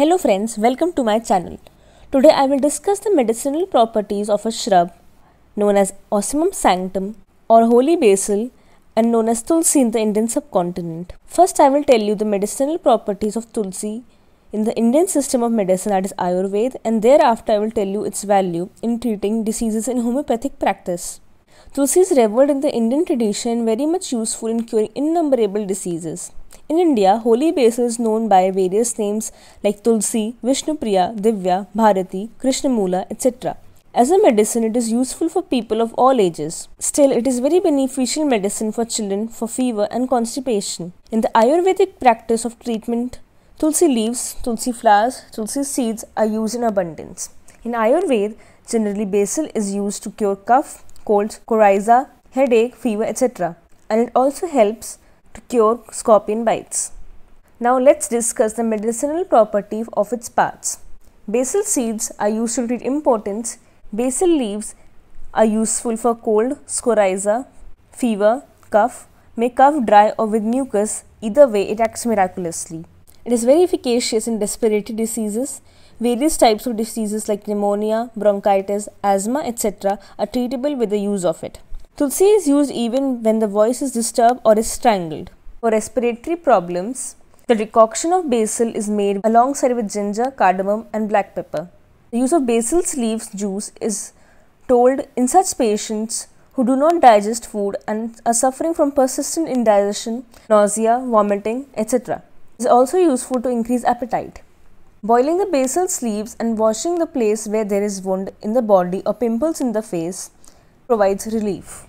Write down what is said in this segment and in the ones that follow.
Hello friends, welcome to my channel. Today I will discuss the medicinal properties of a shrub known as Osmum sanctum or holy basil and known as tulsi in the Indian subcontinent. First I will tell you the medicinal properties of tulsi in the Indian system of medicine that is Ayurveda and thereafter I will tell you its value in treating diseases in homeopathic practice. Tulsi is revered in the Indian tradition very much useful in curing innumerable diseases. In India, holy basil is known by various names like Tulsi, Vishnupriya, Divya, Bharati, Krishnamula, etc. As a medicine, it is useful for people of all ages. Still, it is very beneficial medicine for children for fever and constipation. In the Ayurvedic practice of treatment, tulsi leaves, tulsi flowers, tulsi seeds are used in abundance. In Ayurveda, generally basil is used to cure cough, colds, coryza, headache, fever, etc. And it also helps to cure scorpion bites. Now let's discuss the medicinal property of its parts. Basil seeds are used to treat impotence. Basil leaves are useful for cold, scoriza, fever, cough, may cough dry or with mucus, either way it acts miraculously. It is very efficacious in respiratory diseases. Various types of diseases like pneumonia, bronchitis, asthma, etc. are treatable with the use of it. Tulsi is used even when the voice is disturbed or is strangled. For respiratory problems, the decoction of basil is made alongside with ginger, cardamom, and black pepper. The use of basil's leaves juice is told in such patients who do not digest food and are suffering from persistent indigestion, nausea, vomiting, etc. It is also useful to increase appetite. Boiling the basil's leaves and washing the place where there is wound in the body or pimples in the face provides relief.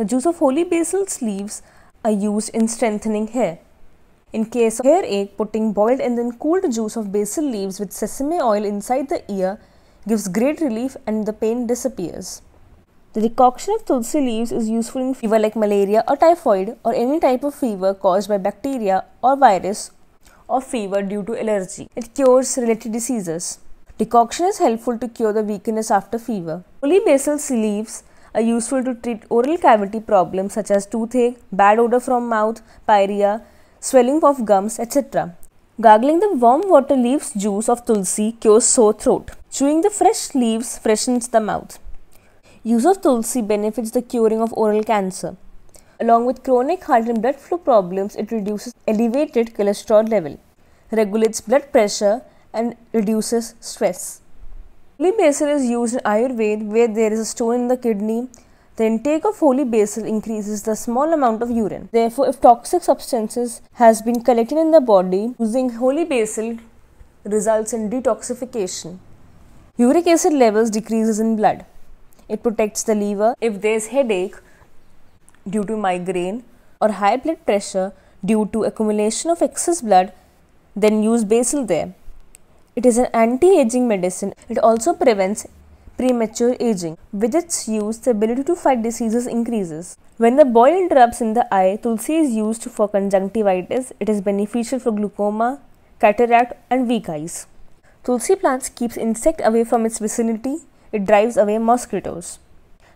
The juice of holy basil leaves are used in strengthening hair. In case of hair ache, putting boiled and then cooled juice of basil leaves with sesame oil inside the ear gives great relief and the pain disappears. The decoction of tulsi leaves is useful in fever like malaria or typhoid or any type of fever caused by bacteria or virus or fever due to allergy. It cures related diseases. Decoction is helpful to cure the weakness after fever. Holy basil leaves are useful to treat oral cavity problems such as toothache, bad odor from mouth, pyorrhea, swelling of gums, etc. Gargling the warm water leaves juice of tulsi cures sore throat. Chewing the fresh leaves freshens the mouth. Use of tulsi benefits the curing of oral cancer. Along with chronic heart and blood flow problems, it reduces elevated cholesterol level, regulates blood pressure and reduces stress. Holy basil is used in Ayurveda where there is a stone in the kidney. The intake of holy basil increases the small amount of urine. Therefore, if toxic substances has been collected in the body, using holy basil results in detoxification. Uric acid levels decreases in blood. It protects the liver. If there is headache due to migraine or high blood pressure due to accumulation of excess blood, then use basil there. It is an anti-aging medicine. It also prevents premature aging. With its use, the ability to fight diseases increases. When the boil interrupts in the eye, tulsi is used for conjunctivitis. It is beneficial for glaucoma, cataract, and weak eyes. Tulsi plants keeps insect away from its vicinity. It drives away mosquitoes.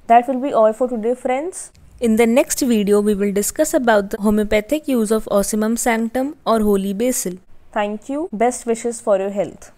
That will be all for today, friends. In the next video, we will discuss about the homeopathic use of Ocimum sanctum or holy basil. Thank you. Best wishes for your health.